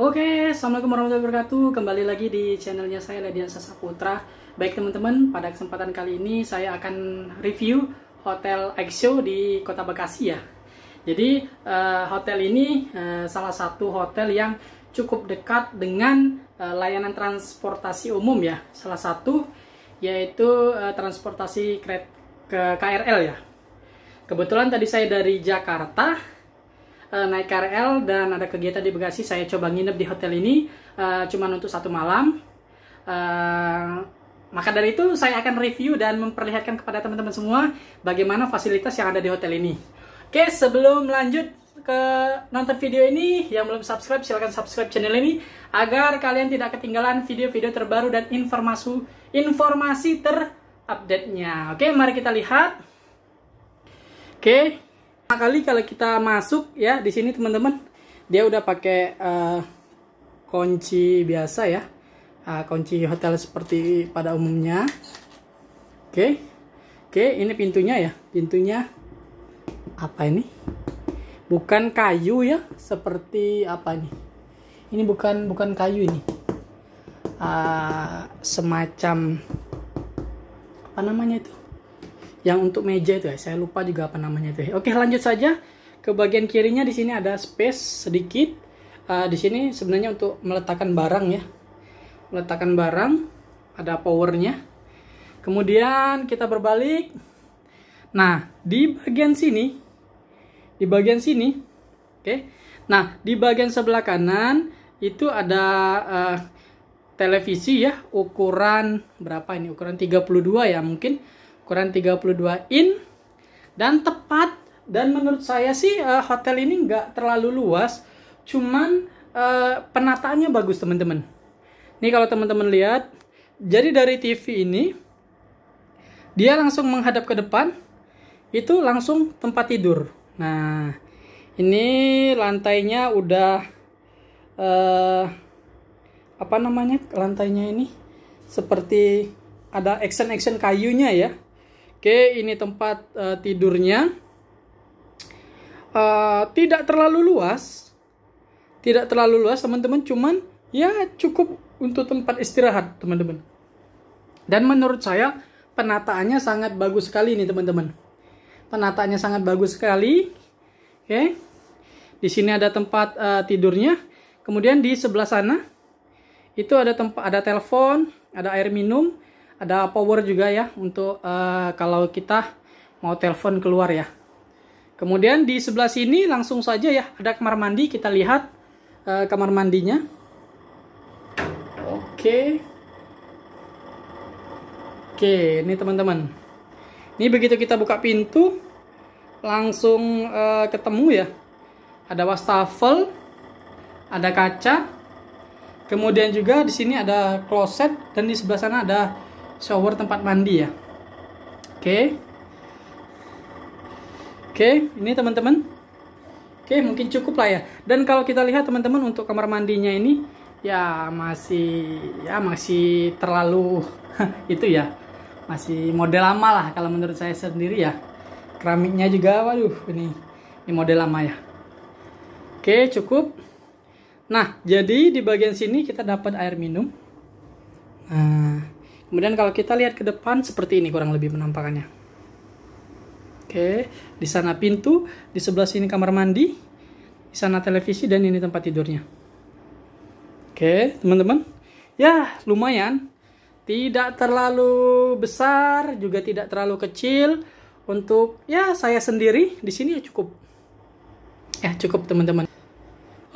Oke, Assalamualaikum warahmatullahi wabarakatuh Kembali lagi di channelnya saya, Ladian Sasaputra Baik teman-teman, pada kesempatan kali ini saya akan review Hotel Exo di kota Bekasi ya Jadi, uh, hotel ini uh, salah satu hotel yang cukup dekat dengan uh, layanan transportasi umum ya Salah satu yaitu uh, transportasi ke KRL ya Kebetulan tadi saya dari Jakarta uh, naik KRL dan ada kegiatan di Bekasi saya coba nginep di hotel ini uh, cuman untuk satu malam uh, maka dari itu saya akan review dan memperlihatkan kepada teman-teman semua bagaimana fasilitas yang ada di hotel ini oke sebelum lanjut ke nonton video ini yang belum subscribe silahkan subscribe channel ini agar kalian tidak ketinggalan video-video terbaru dan informasi informasi terupdate nya oke mari kita lihat oke kali kalau kita masuk ya di sini teman-teman dia udah pakai uh, kunci biasa ya uh, kunci hotel seperti pada umumnya oke okay. oke okay, ini pintunya ya pintunya apa ini bukan kayu ya seperti apa ini ini bukan bukan kayu ini uh, semacam apa namanya itu yang untuk meja itu ya saya lupa juga apa namanya itu ya oke lanjut saja ke bagian kirinya di sini ada space sedikit uh, di sini sebenarnya untuk meletakkan barang ya meletakkan barang ada powernya kemudian kita berbalik nah di bagian sini di bagian sini oke okay. nah di bagian sebelah kanan itu ada uh, televisi ya ukuran berapa ini ukuran 32 ya mungkin ukuran 32 in dan tepat dan menurut saya sih uh, hotel ini nggak terlalu luas cuman uh, penataannya bagus teman-teman ini kalau teman-teman lihat jadi dari TV ini dia langsung menghadap ke depan itu langsung tempat tidur nah ini lantainya udah uh, apa namanya lantainya ini seperti ada action-action kayunya ya Oke, ini tempat uh, tidurnya. Uh, tidak terlalu luas. Tidak terlalu luas, teman-teman, cuman ya cukup untuk tempat istirahat, teman-teman. Dan menurut saya penataannya sangat bagus sekali ini, teman-teman. Penataannya sangat bagus sekali. Oke. Di sini ada tempat uh, tidurnya. Kemudian di sebelah sana itu ada tempat ada telepon, ada air minum, ada power juga ya untuk uh, kalau kita mau telepon keluar ya kemudian di sebelah sini langsung saja ya ada kamar mandi kita lihat uh, kamar mandinya oke oke ini teman-teman ini begitu kita buka pintu langsung uh, ketemu ya ada wastafel ada kaca kemudian juga di sini ada kloset dan di sebelah sana ada shower tempat mandi ya oke oke ini teman-teman oke mungkin cukup lah ya dan kalau kita lihat teman-teman untuk kamar mandinya ini ya masih ya masih terlalu itu ya masih model lama lah kalau menurut saya sendiri ya keramiknya juga waduh ini ini model lama ya oke cukup nah jadi di bagian sini kita dapat air minum nah Kemudian kalau kita lihat ke depan seperti ini kurang lebih penampakannya. Oke, di sana pintu, di sebelah sini kamar mandi, di sana televisi dan ini tempat tidurnya. Oke, teman-teman. Ya, lumayan. Tidak terlalu besar, juga tidak terlalu kecil. Untuk ya saya sendiri di sini ya cukup. Ya, cukup teman-teman.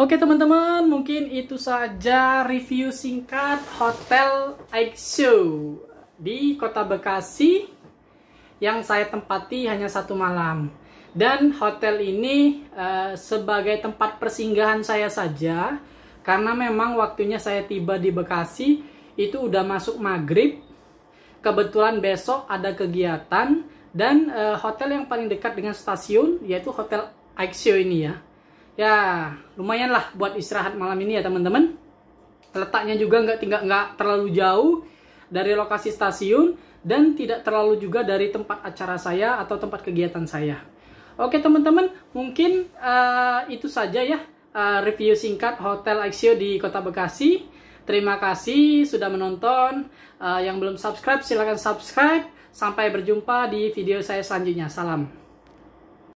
Oke teman-teman, mungkin itu saja review singkat Hotel Aixio di Kota Bekasi yang saya tempati hanya satu malam. Dan hotel ini uh, sebagai tempat persinggahan saya saja karena memang waktunya saya tiba di Bekasi itu udah masuk maghrib. Kebetulan besok ada kegiatan dan uh, hotel yang paling dekat dengan stasiun yaitu Hotel Aixio ini ya ya lumayan lah buat istirahat malam ini ya teman-teman letaknya juga nggak tinggal nggak terlalu jauh dari lokasi stasiun dan tidak terlalu juga dari tempat acara saya atau tempat kegiatan saya oke teman-teman mungkin uh, itu saja ya uh, review singkat Hotel Axio di Kota Bekasi terima kasih sudah menonton uh, yang belum subscribe silahkan subscribe sampai berjumpa di video saya selanjutnya salam